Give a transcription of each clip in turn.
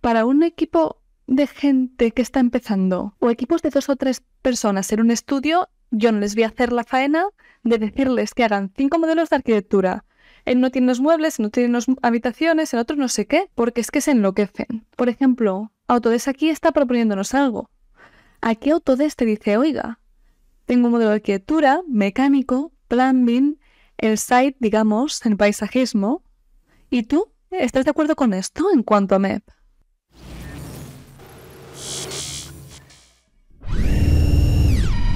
para un equipo de gente que está empezando o equipos de dos o tres personas en un estudio, yo no les voy a hacer la faena de decirles que hagan cinco modelos de arquitectura. En no tiene los muebles, en no tiene las habitaciones, en otro no sé qué, porque es que se enloquecen. Por ejemplo, Autodesk aquí está proponiéndonos algo. Aquí Autodesk te dice, oiga, tengo un modelo de arquitectura, mecánico, plumbing, el site, digamos, el paisajismo, y tú estás de acuerdo con esto en cuanto a MEP.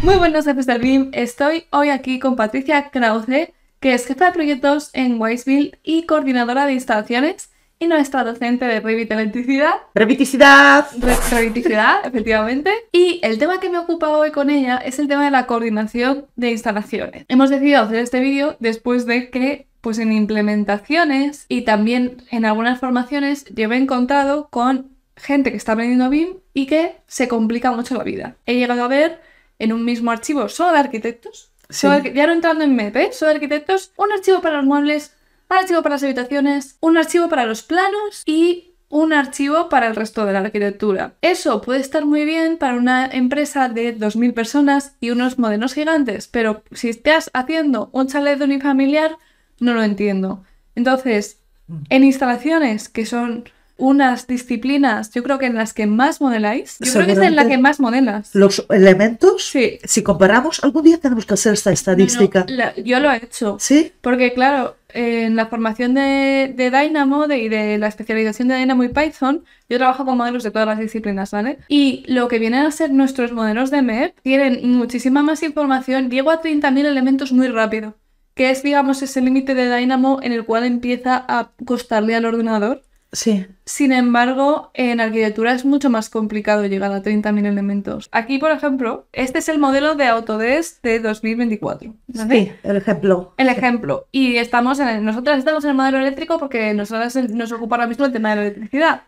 Muy buenos jefes del BIM, estoy hoy aquí con Patricia Krause, que es jefa de proyectos en Wiseville y coordinadora de instalaciones y nuestra docente de Electricidad. ¡Reviticidad! Reviticidad, efectivamente. Y el tema que me ocupa hoy con ella es el tema de la coordinación de instalaciones. Hemos decidido hacer este vídeo después de que pues en implementaciones y también en algunas formaciones yo me he encontrado con gente que está aprendiendo BIM y que se complica mucho la vida. He llegado a ver en un mismo archivo solo de arquitectos. ya no entrando en MEP, solo de arquitectos, un archivo para los muebles, un archivo para las habitaciones, un archivo para los planos y un archivo para el resto de la arquitectura. Eso puede estar muy bien para una empresa de 2.000 personas y unos modelos gigantes, pero si estás haciendo un chalet unifamiliar, no lo entiendo. Entonces, mm. en instalaciones que son unas disciplinas, yo creo que en las que más modeláis, yo creo que es en la que más modelas. Los elementos, si comparamos, algún día tenemos que hacer esta estadística. yo lo he hecho. Sí. Porque claro, en la formación de, Dynamo y de la especialización de Dynamo y Python, yo trabajo con modelos de todas las disciplinas, ¿vale? Y lo que vienen a ser nuestros modelos de MEP tienen muchísima más información, llego a 30.000 elementos muy rápido, que es, digamos, ese límite de Dynamo en el cual empieza a costarle al ordenador Sí. Sin embargo, en arquitectura es mucho más complicado llegar a 30.000 elementos. Aquí, por ejemplo, este es el modelo de Autodesk de 2024. Sí, el ejemplo. El ejemplo. Y estamos en, nosotros estamos en el modelo eléctrico porque nosotros nos ocupa ahora mismo el tema de la electricidad.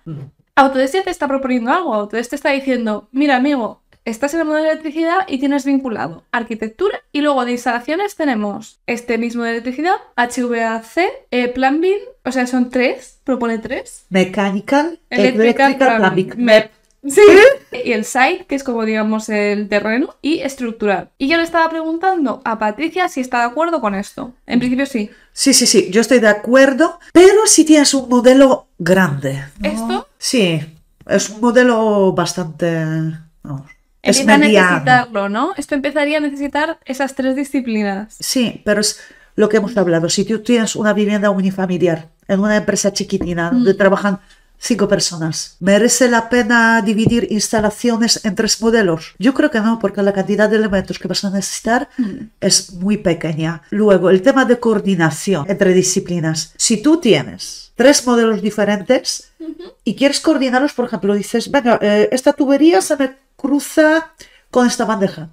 Autodesk ya te está proponiendo algo. Autodesk te está diciendo, mira amigo, estás en el modelo de electricidad y tienes vinculado arquitectura y luego de instalaciones tenemos este mismo de electricidad, HVAC, eh, plumbing, o sea, son tres, propone tres. Mechanical, electrical, Sí. Y el site, que es como digamos el terreno, y estructural. Y yo le estaba preguntando a Patricia si está de acuerdo con esto. En principio sí. Sí, sí, sí, yo estoy de acuerdo, pero si tienes un modelo grande. ¿Esto? Sí, es un modelo bastante... Vamos, empieza ¿no? Esto empezaría a necesitar esas tres disciplinas. Sí, pero es lo que hemos hablado. Si tú tienes una vivienda unifamiliar en una empresa chiquitina mm. donde trabajan cinco personas, ¿merece la pena dividir instalaciones en tres modelos? Yo creo que no, porque la cantidad de elementos que vas a necesitar mm. es muy pequeña. Luego, el tema de coordinación entre disciplinas. Si tú tienes tres modelos diferentes y quieres coordinarlos, por ejemplo, dices, venga, eh, esta tubería se me cruza con esta bandeja.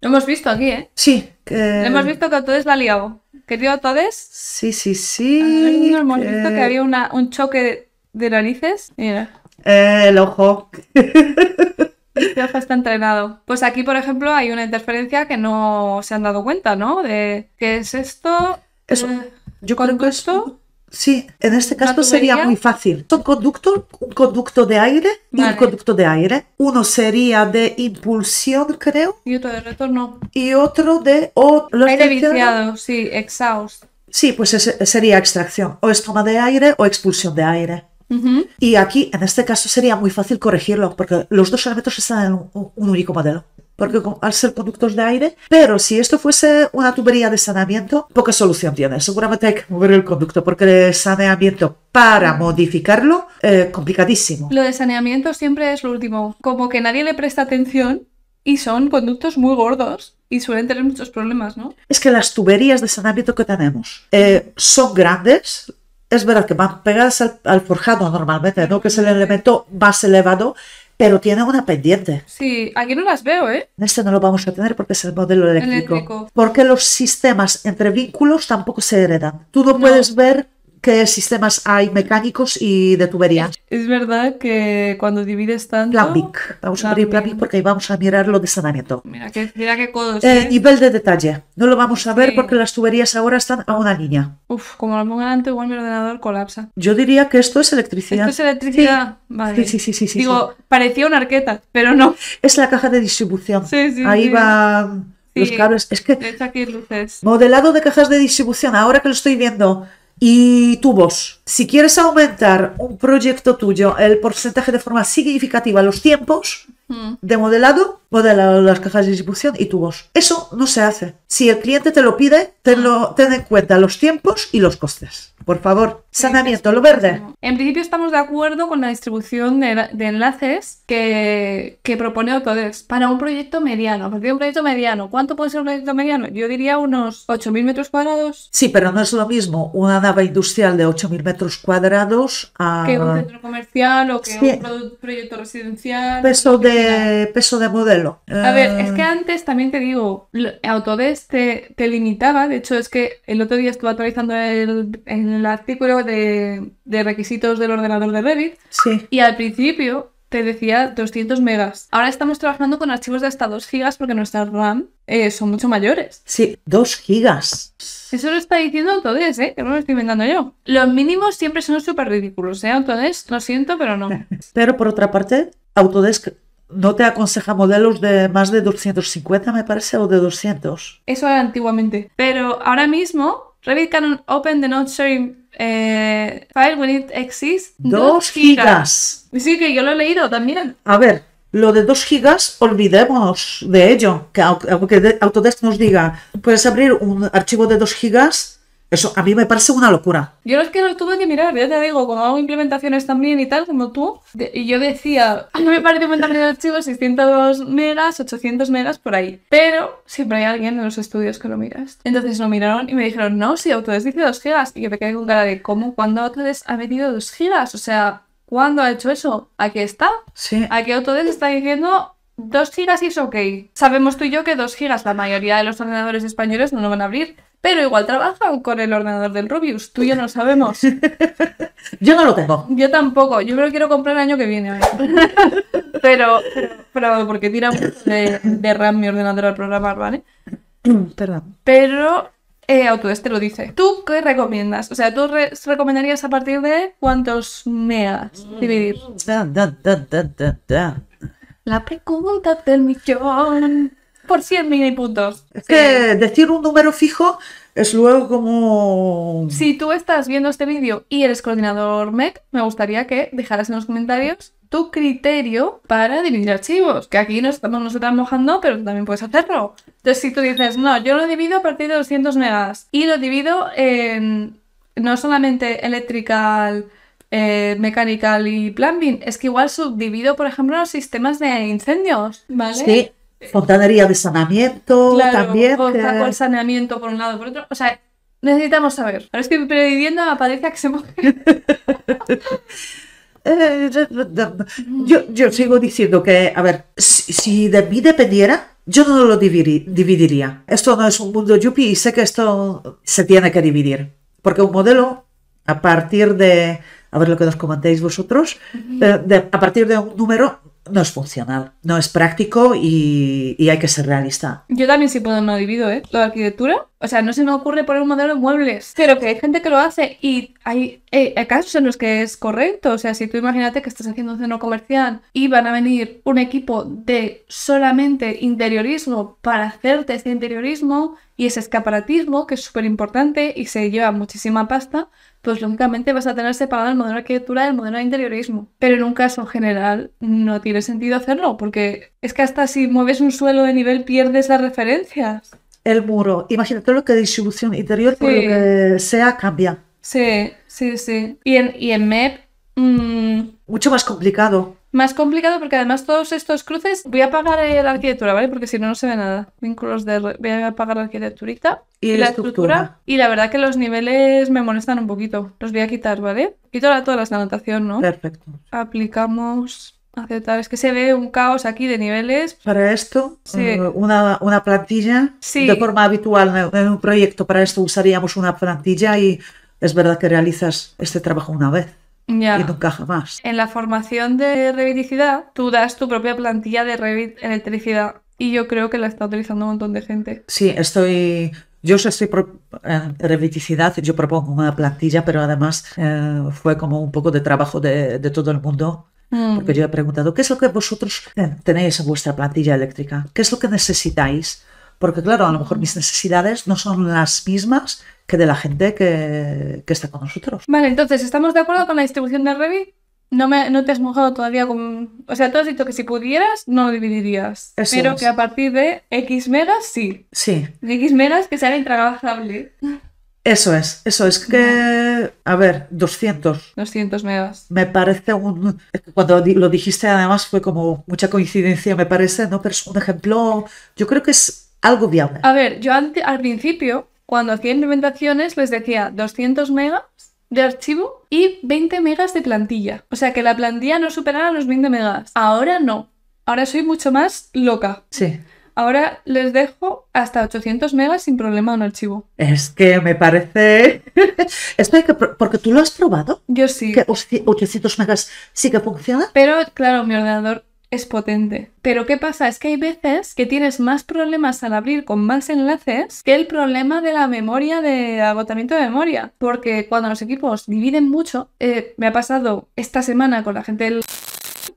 hemos visto aquí, ¿eh? Sí. Que... hemos visto que a es la ha liado. Querido Todes. Sí, sí, sí. hemos visto que había un choque de narices. Mira. Eh, el ojo. Este está entrenado. Pues aquí, por ejemplo, hay una interferencia que no se han dado cuenta, ¿no? De qué es esto. Eso. Eh, yo creo que esto Sí, en este caso sería muy fácil. Son conducto, un conducto de aire y un conducto de aire. Uno sería de impulsión, creo. Y otro de retorno. Y otro de... aire sí, exhaust. Sí, pues sería extracción. O estoma de aire o expulsión de aire. Y aquí, en este caso, sería muy fácil corregirlo, porque los dos elementos están en un único modelo porque al ser conductos de aire, pero si esto fuese una tubería de saneamiento, poca solución tiene. Seguramente hay que mover el conducto porque el saneamiento para modificarlo, eh, complicadísimo. Lo de saneamiento siempre es lo último, como que nadie le presta atención y son conductos muy gordos y suelen tener muchos problemas, ¿no? Es que las tuberías de saneamiento que tenemos eh, son grandes, es verdad que van pegadas al, al, forjado normalmente, ¿no? que es el elemento más elevado pero tiene una pendiente. Sí, aquí no las veo, ¿eh? Este no lo vamos a tener porque es el modelo eléctrico. Porque los sistemas entre vínculos tampoco se heredan. Tú no. puedes ver qué sistemas hay mecánicos y de tuberías. Es verdad que cuando divides tanto... Plumbing. Vamos a abrir plumbing porque vamos a mirar lo de sanamiento. Mira qué, mira qué codos. Eh, ¿eh? nivel de detalle. No lo vamos a ver porque las tuberías ahora están a una línea. Uf, como lo pongo delante igual mi ordenador colapsa. Yo diría que esto es electricidad. Esto es electricidad. Sí. Vale. Sí, sí, sí, sí. Digo, parecía una arqueta, pero no. Es la caja de distribución. Sí, sí. Ahí va... los cables. Es que. He aquí luces. Modelado de cajas de distribución, ahora que lo estoy viendo y tu voz. Si quieres aumentar un proyecto tuyo, el porcentaje de forma significativa, los tiempos mm. de modelado, modela las cajas de distribución y tu voz. Eso no se hace. Si el cliente te lo pide, ten en cuenta los tiempos y los costes. Por favor, saneamiento, lo verde. En principio estamos de acuerdo con la distribución de, enlaces que, propone Autodesk para un proyecto mediano. un proyecto mediano, ¿cuánto puede ser un proyecto mediano? Yo diría unos 8.000 metros cuadrados. Sí, pero no es lo mismo una nave industrial de 8.000 metros cuadrados a... Que un centro comercial o que un proyecto residencial. Peso de, peso de modelo. A ver, es que eh. antes también te digo, Autodesk te, limitaba, de hecho es que el otro día estuve actualizando el el artículo de, requisitos del ordenador de Revit. Sí. Y al principio te decía 200 megas. Ahora estamos trabajando con archivos de hasta 2 gigas porque nuestras RAM eh, son mucho mayores. Sí, 2 gigas. Eso lo está diciendo Autodesk, ¿eh? que no lo estoy inventando yo. Los mínimos siempre son súper ridículos, ¿eh? Autodesk, lo siento, pero no. Pero por otra parte, Autodesk no te aconseja modelos de más de 250, me parece, o de 200. Eso era antiguamente. Pero ahora mismo Revit can open the not sharing eh, file when it exists. Dos gigas. Sí, que yo lo he leído también. A ver, lo de dos gigas, olvidemos de ello. Que, Autodesk nos diga, puedes abrir un archivo de dos gigas eso a mí me parece una locura. Yo es que lo tuve que mirar, ya te digo, cuando hago implementaciones también y tal, como tú, y yo decía, a ah, mí me parece un montón de archivos, 600 megas, 800 megas, por ahí. Pero siempre hay alguien en los estudios que lo miras. Entonces lo miraron y me dijeron, no, si Autodesk dice 2 gigas. Y yo me quedé con cara de, ¿cómo? ¿Cuándo Autodesk ha metido 2 gigas? O sea, ¿cuándo ha hecho eso? ¿A qué está? Sí. ¿A qué Autodesk está diciendo 2 gigas y es ok. Sabemos tú y yo que 2 gigas la mayoría de los ordenadores españoles no lo van a abrir, pero igual trabajan con el ordenador del Rubius. Tú y yo no sabemos. yo no lo tengo. Yo tampoco. Yo me lo quiero comprar el año que viene. pero, pero, porque tira de, RAM mi ordenador al programar, ¿vale? Perdón. Pero eh, auto, este lo dice. ¿Tú qué recomiendas? O sea, ¿tú recomendarías a partir de cuántos megas dividir? Da, da, da, la pregunta del millón por 100 mil puntos. Es que decir un número fijo es luego como... Si tú estás viendo este vídeo y eres coordinador MEC, me gustaría que dejaras en los comentarios tu criterio para dividir archivos, que aquí no estamos, nos mojando, pero también puedes hacerlo. Entonces, si tú dices, no, yo lo divido a partir de 200 megas y lo divido en no solamente electrical eh, y plumbing, es que igual subdivido, por ejemplo, los sistemas de incendios, ¿vale? Sí, fontanería de saneamiento claro, también. saneamiento por un lado, por otro. O sea, necesitamos saber. Ahora es que mi aparece que se moje. Eh, yo, yo, sigo diciendo que, a ver, si, si, de mí dependiera, yo no lo dividiría. Esto no es un mundo yupi y sé que esto se tiene que dividir. Porque un modelo, a partir de, a ver lo que nos comentáis vosotros, a partir de un número no es funcional, no es práctico y, hay que ser realista. Yo también sí puedo, no divido, ¿eh? la arquitectura. O sea, no se me ocurre poner un modelo de muebles, pero que hay gente que lo hace y eh, hay, casos en los que es correcto. O sea, si tú imagínate que estás haciendo un centro comercial y van a venir un equipo de solamente interiorismo para hacerte ese interiorismo y ese escaparatismo, que es súper importante y se lleva muchísima pasta, pues lógicamente vas a tener separado el modelo de arquitectura del modelo de interiorismo. Pero en un caso general no tiene sentido hacerlo, porque es que hasta si mueves un suelo de nivel pierdes las referencias. El muro, imagínate lo que distribución interior, por lo que sea, cambia. Sí, sí, sí. Y en, y en MEP... Mm, Mucho más complicado. Más complicado porque además todos estos cruces... Voy a apagar eh, la arquitectura, ¿vale? Porque si no, no se ve nada. Vínculos de... Voy a apagar la arquitecturita. Y, la estructura? Y la verdad que los niveles me molestan un poquito. Los voy a quitar, ¿vale? Quito ahora todas las anotaciones, ¿no? Perfecto. Aplicamos... Aceptar. Es que se ve un caos aquí de niveles. Para esto, eh, una, una, plantilla. Sí. De forma habitual en un proyecto, para esto usaríamos una plantilla y es verdad que realizas este trabajo una vez. Ya. Y no encaja más. En la formación de Reviticidad, tú das tu propia plantilla de Revit electricidad. Y yo creo que la está utilizando un montón de gente. Sí, estoy. Yo estoy pro... Eh, y Reviticidad, yo propongo una plantilla, pero además eh, fue como un poco de trabajo de todo el mundo. Mm. Porque yo he preguntado, ¿qué es lo que vosotros eh, tenéis en vuestra plantilla eléctrica? ¿Qué es lo que necesitáis? Porque claro, a lo mejor mis necesidades no son las mismas que de la gente que, está con nosotros. Vale, entonces, ¿estamos de acuerdo con la distribución de Revit? No, me, no te has mojado todavía con... O sea, tú has dicho que si pudieras, no lo dividirías. pero que a partir de X megas, sí. Sí. De X megas que sea intragazable. Eso es, eso es que, a ver, 200. 200 megas. Me parece un... Cuando lo dijiste además fue como mucha coincidencia, me parece, ¿no? Pero es un ejemplo, yo creo que es algo viable. A ver, yo al, principio, cuando hacía implementaciones, les decía 200 megas de archivo y 20 megas de plantilla. O sea, que la plantilla no superara los 20 megas. Ahora no. Ahora soy mucho más loca. Sí. Ahora les dejo hasta 800 megas sin problema un archivo. Es que me parece... Esto que... Porque tú lo has probado. Yo sí. Que 800 megas sí que funciona. Pero claro, mi ordenador es potente. Pero ¿qué pasa? Es que hay veces que tienes más problemas al abrir con más enlaces que el problema de la memoria, de agotamiento de memoria. Porque cuando los equipos dividen mucho, eh, me ha pasado esta semana con la gente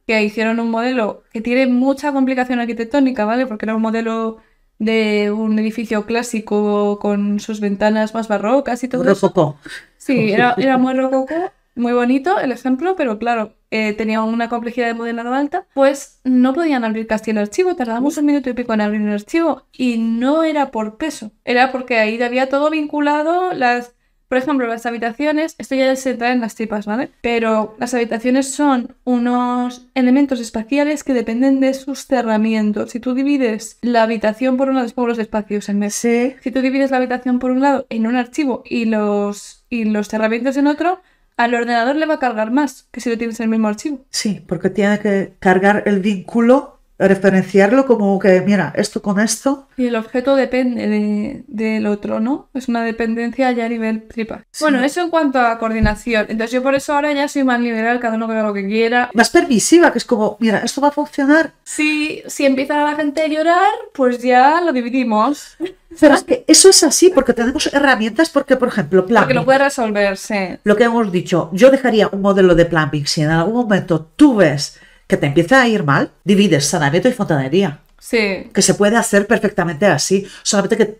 que hicieron un modelo que tiene mucha complicación arquitectónica, ¿vale? Porque era un modelo de un edificio clásico con sus ventanas más barrocas y todo. Rococo. Sí, era, muy rococo muy bonito el ejemplo, pero claro, eh, tenía una complejidad de modelado alta, pues no podían abrir casi el archivo, tardábamos un minuto y pico en abrir el archivo y no era por peso, era porque ahí había todo vinculado, las, por ejemplo, las habitaciones, esto ya se trae en las chipas, ¿vale? Pero las habitaciones son unos elementos espaciales que dependen de sus cerramientos. Si tú divides la habitación por un lado, los espacios en ese Si tú divides la habitación por un lado en un archivo y los, y los cerramientos en otro, al ordenador le va a cargar más que si lo tienes en el mismo archivo. Sí, porque tiene que cargar el vínculo referenciarlo como que, mira, esto con esto. Y el objeto depende del otro, ¿no? Es una dependencia ya a nivel tripa. Bueno, eso en cuanto a coordinación. Entonces yo por eso ahora ya soy más liberal, cada uno que haga lo que quiera. Más permisiva, que es como, mira, esto va a funcionar. Si, si empieza la gente a llorar, pues ya lo dividimos. Pero es que eso es así porque tenemos herramientas porque, por ejemplo, plan que lo puede resolverse. Lo que hemos dicho, yo dejaría un modelo de plan si en algún momento tú ves que te empieza a ir mal, divides saneamiento y fontanería. Sí. Que se puede hacer perfectamente así, solamente que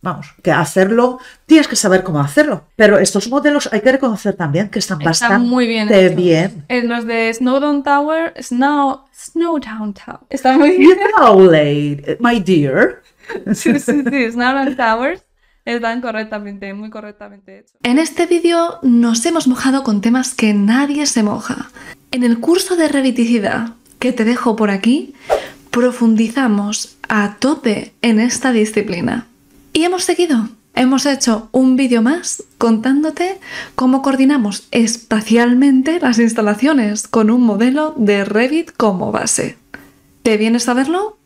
vamos, que hacerlo, tienes que saber cómo hacerlo. Pero estos modelos hay que reconocer también que están, bastante muy bien, bien, En los de Snowdon Tower, Snow, Snowdown Tower, está muy bien. my dear. Sí, sí, sí, Towers están correctamente, muy correctamente hecho. En este vídeo nos hemos mojado con temas que nadie se moja. En el curso de reviticidad, que te dejo por aquí, profundizamos a tope en esta disciplina. Y hemos seguido. Hemos hecho un vídeo más contándote cómo coordinamos espacialmente las instalaciones con un modelo de Revit como base. ¿Te vienes a verlo?